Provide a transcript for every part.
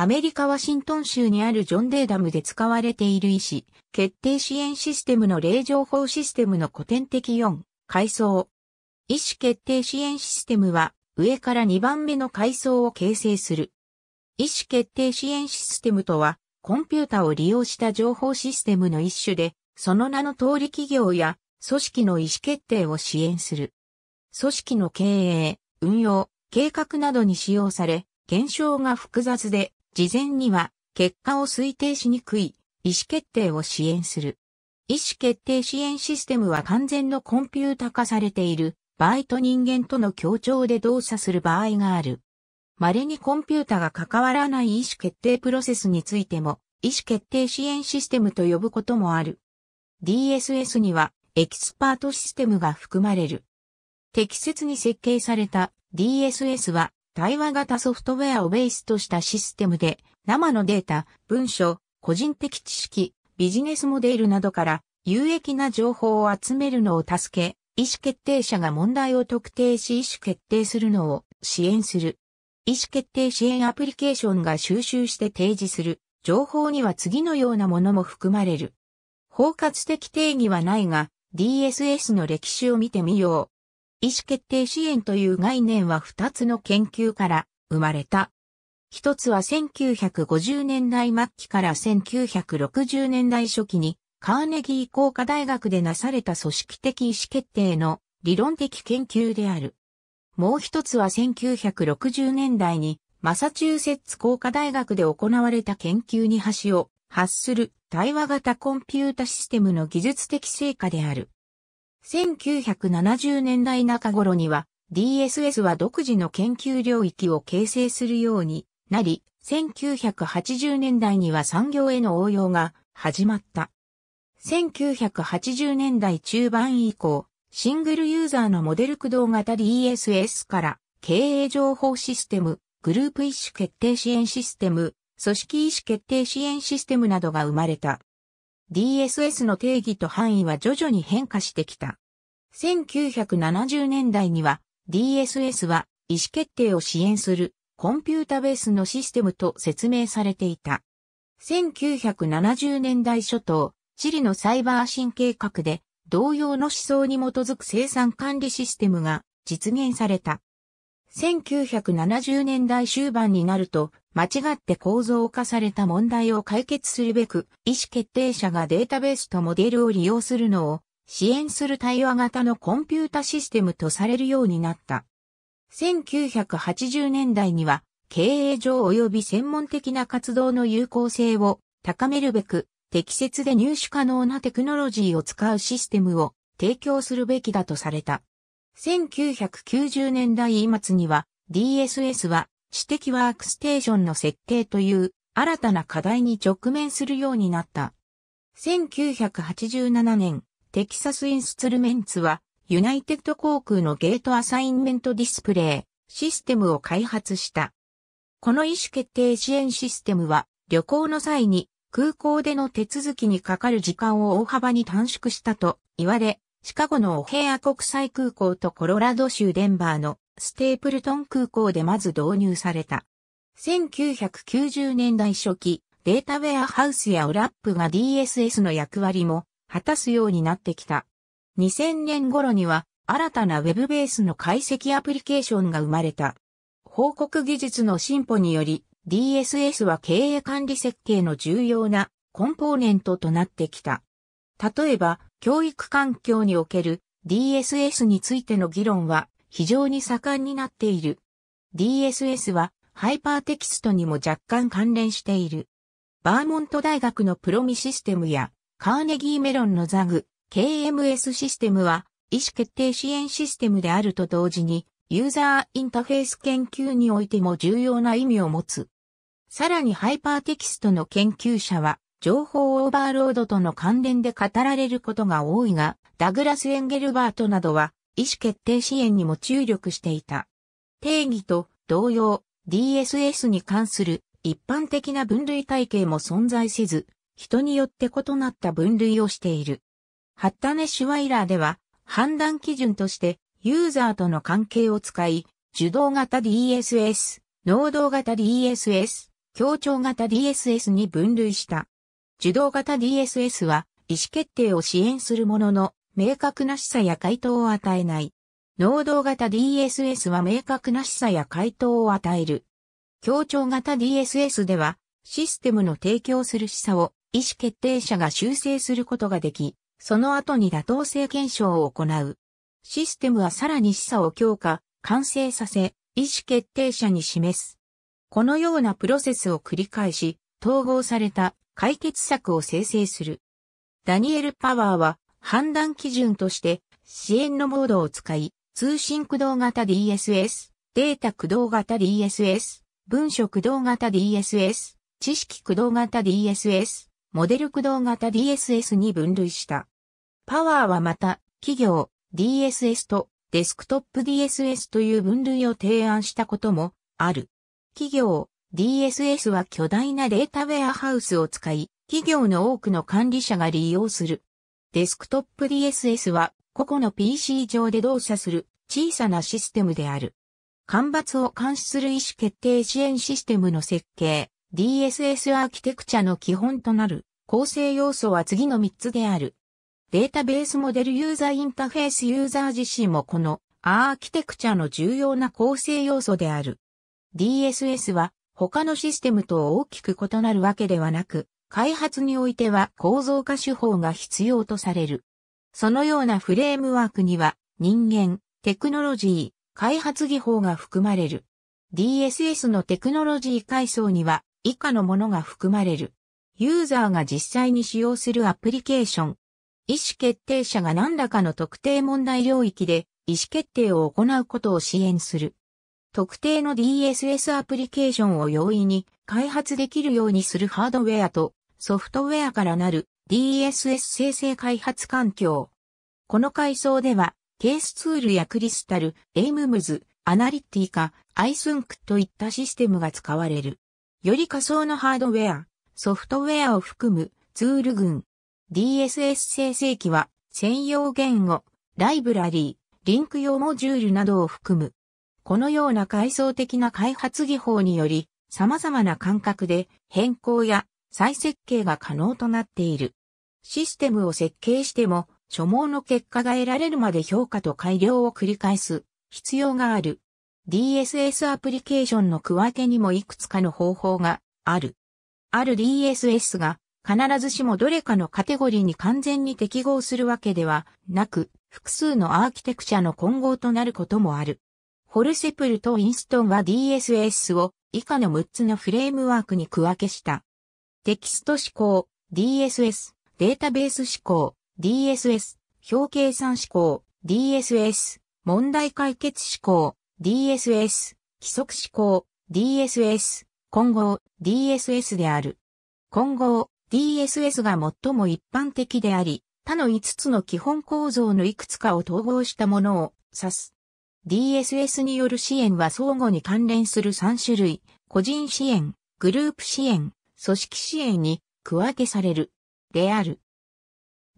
アメリカ・ワシントン州にあるジョンデーダムで使われている医師、決定支援システムの例情報システムの古典的4階層。医師決定支援システムは上から2番目の階層を形成する。医師決定支援システムとは、コンピュータを利用した情報システムの一種で、その名の通り企業や組織の意思決定を支援する。組織の経営、運用、計画などに使用され、現象が複雑で事前には結果を推定しにくい意思決定を支援する。意思決定支援システムは完全のコンピュータ化されている場合と人間との協調で動作する場合がある。稀にコンピュータが関わらない意思決定プロセスについても意思決定支援システムと呼ぶこともある。DSS にはエキスパートシステムが含まれる。適切に設計された DSS は対話型ソフトウェアをベースとしたシステムで、生のデータ、文書、個人的知識、ビジネスモデルなどから有益な情報を集めるのを助け、意思決定者が問題を特定し意思決定するのを支援する。意思決定支援アプリケーションが収集して提示する情報には次のようなものも含まれる。包括的定義はないが、DSS の歴史を見てみよう。意思決定支援という概念は2つの研究から生まれた。一つは1950年代末期から1960年代初期にカーネギー工科大学でなされた組織的意思決定の理論的研究である。もう一つは1960年代にマサチューセッツ工科大学で行われた研究に端を発する対話型コンピュータシステムの技術的成果である。1970年代中頃には DSS は独自の研究領域を形成するようになり、1980年代には産業への応用が始まった。1980年代中盤以降、シングルユーザーのモデル駆動型 DSS から経営情報システム、グループ意思決定支援システム、組織意思決定支援システムなどが生まれた。DSS の定義と範囲は徐々に変化してきた。1970年代には DSS は意思決定を支援するコンピュータベースのシステムと説明されていた。1970年代初頭、チリのサイバー新計画で同様の思想に基づく生産管理システムが実現された。1970年代終盤になると、間違って構造化された問題を解決するべく、意思決定者がデータベースとモデルを利用するのを支援する対話型のコンピュータシステムとされるようになった。1980年代には、経営上及び専門的な活動の有効性を高めるべく、適切で入手可能なテクノロジーを使うシステムを提供するべきだとされた。1990年代末には DSS は知的ワークステーションの設計という新たな課題に直面するようになった。1987年、テキサスインストゥルメンツはユナイテッド航空のゲートアサインメントディスプレイシステムを開発した。この意思決定支援システムは旅行の際に空港での手続きにかかる時間を大幅に短縮したと言われ、シカゴのオヘア国際空港とコロラド州デンバーのステープルトン空港でまず導入された。1990年代初期、データウェアハウスやウラップが DSS の役割も果たすようになってきた。2000年頃には新たな Web ベースの解析アプリケーションが生まれた。報告技術の進歩により DSS は経営管理設計の重要なコンポーネントとなってきた。例えば、教育環境における DSS についての議論は非常に盛んになっている。DSS はハイパーテキストにも若干関連している。バーモント大学のプロミシステムやカーネギーメロンのザグ KMS システムは意思決定支援システムであると同時にユーザーインターフェース研究においても重要な意味を持つ。さらにハイパーテキストの研究者は情報オーバーロードとの関連で語られることが多いが、ダグラス・エンゲルバートなどは、意思決定支援にも注力していた。定義と同様、DSS に関する一般的な分類体系も存在せず、人によって異なった分類をしている。ハッタネ・シュワイラーでは、判断基準として、ユーザーとの関係を使い、受動型 DSS、能動型 DSS、協調型 DSS に分類した。受動型 DSS は意思決定を支援するものの明確な示唆や回答を与えない。能動型 DSS は明確な示唆や回答を与える。協調型 DSS ではシステムの提供する示唆を意思決定者が修正することができ、その後に妥当性検証を行う。システムはさらに示唆を強化、完成させ、意思決定者に示す。このようなプロセスを繰り返し、統合された解決策を生成する。ダニエル・パワーは判断基準として支援のモードを使い、通信駆動型 DSS、データ駆動型 DSS、文書駆動型 DSS、知識駆動型 DSS、モデル駆動型 DSS に分類した。パワーはまた、企業、DSS とデスクトップ DSS という分類を提案したこともある。企業、DSS は巨大なデータウェアハウスを使い、企業の多くの管理者が利用する。デスクトップ DSS は個々の PC 上で動作する小さなシステムである。干ばつを監視する意思決定支援システムの設計、DSS アーキテクチャの基本となる構成要素は次の3つである。データベースモデルユーザーインターフェースユーザー自身もこのアーキテクチャの重要な構成要素である。DSS は他のシステムと大きく異なるわけではなく、開発においては構造化手法が必要とされる。そのようなフレームワークには人間、テクノロジー、開発技法が含まれる。DSS のテクノロジー階層には以下のものが含まれる。ユーザーが実際に使用するアプリケーション。意思決定者が何らかの特定問題領域で意思決定を行うことを支援する。特定の DSS アプリケーションを容易に開発できるようにするハードウェアとソフトウェアからなる DSS 生成開発環境。この階層では、ケースツールやクリスタル、エイムムズ、アナリティカ、アイスンクといったシステムが使われる。より仮想のハードウェア、ソフトウェアを含むツール群。DSS 生成器は専用言語、ライブラリー、リンク用モジュールなどを含むこのような階層的な開発技法により、様々な感覚で変更や再設計が可能となっている。システムを設計しても、所望の結果が得られるまで評価と改良を繰り返す必要がある。DSS アプリケーションの区分けにもいくつかの方法がある。ある DSS が必ずしもどれかのカテゴリーに完全に適合するわけではなく、複数のアーキテクチャの混合となることもある。ホルセプルとインストンは DSS を以下の6つのフレームワークに区分けした。テキスト思考、DSS、データベース思考、DSS、表計算思考、DSS、問題解決思考、DSS、規則思考、DSS、混合、DSS である。混合、DSS が最も一般的であり、他の5つの基本構造のいくつかを統合したものを指す。DSS による支援は相互に関連する3種類、個人支援、グループ支援、組織支援に区分けされる、である。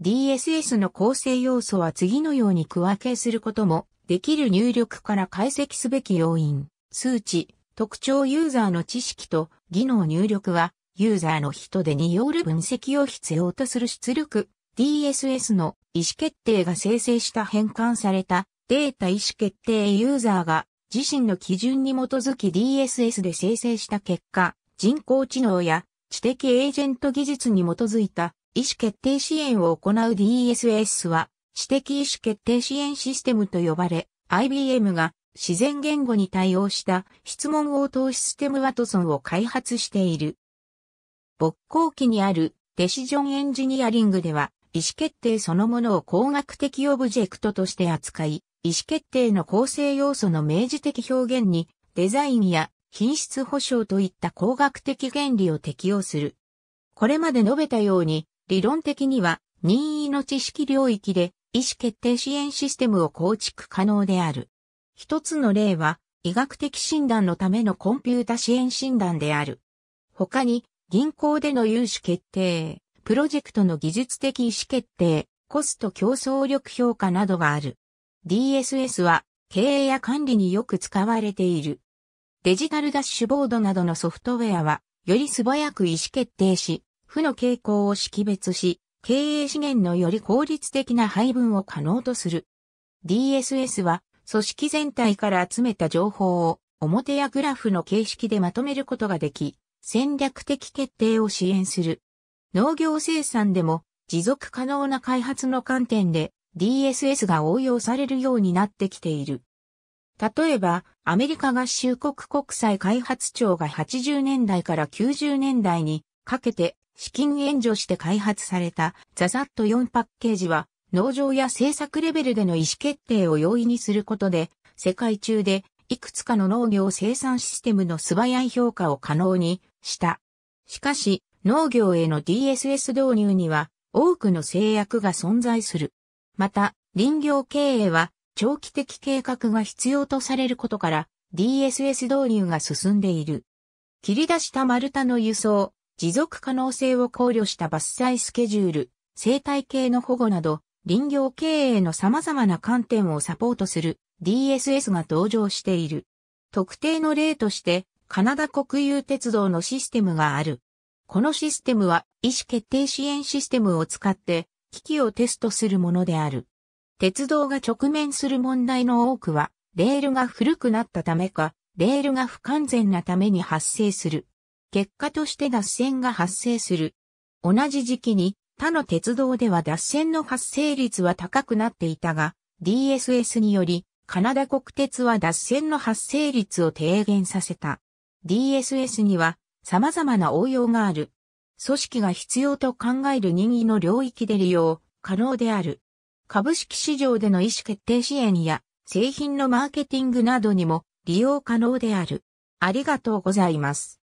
DSS の構成要素は次のように区分けすることも、できる入力から解析すべき要因、数値、特徴ユーザーの知識と技能入力は、ユーザーの人手による分析を必要とする出力、DSS の意思決定が生成した変換されたデータ意思決定ユーザーが自身の基準に基づき DSS で生成した結果、人工知能や知的エージェント技術に基づいた意思決定支援を行う DSS は知的意思決定支援システムと呼ばれ、IBM が自然言語に対応した質問応答システムワトソンを開発している。勃興期にあるデシジョンエンジニアリングでは意思決定そのものを工学的オブジェクトとして扱い、意思決定の構成要素の明示的表現に、デザインや品質保証といった工学的原理を適用する。これまで述べたように、理論的には任意の知識領域で意思決定支援システムを構築可能である。一つの例は、医学的診断のためのコンピュータ支援診断である。他に、銀行での融資決定、プロジェクトの技術的意思決定、コスト競争力評価などがある。DSS は経営や管理によく使われている。デジタルダッシュボードなどのソフトウェアは、より素早く意思決定し、負の傾向を識別し、経営資源のより効率的な配分を可能とする。DSS は、組織全体から集めた情報を、表やグラフの形式でまとめることができ、戦略的決定を支援する。農業生産でも、持続可能な開発の観点で、DSS が応用されるようになってきている。例えば、アメリカ合衆国国際開発庁が80年代から90年代にかけて資金援助して開発されたザザット4パッケージは農場や政策レベルでの意思決定を容易にすることで世界中でいくつかの農業生産システムの素早い評価を可能にした。しかし、農業への DSS 導入には多くの制約が存在する。また、林業経営は長期的計画が必要とされることから DSS 導入が進んでいる。切り出した丸太の輸送、持続可能性を考慮した伐採スケジュール、生態系の保護など、林業経営の様々な観点をサポートする DSS が登場している。特定の例として、カナダ国有鉄道のシステムがある。このシステムは意思決定支援システムを使って機器をテストするものである。鉄道が直面する問題の多くは、レールが古くなったためか、レールが不完全なために発生する。結果として脱線が発生する。同じ時期に他の鉄道では脱線の発生率は高くなっていたが、DSS により、カナダ国鉄は脱線の発生率を低減させた。DSS には様々な応用がある。組織が必要と考える任意の領域で利用可能である。株式市場での意思決定支援や製品のマーケティングなどにも利用可能である。ありがとうございます。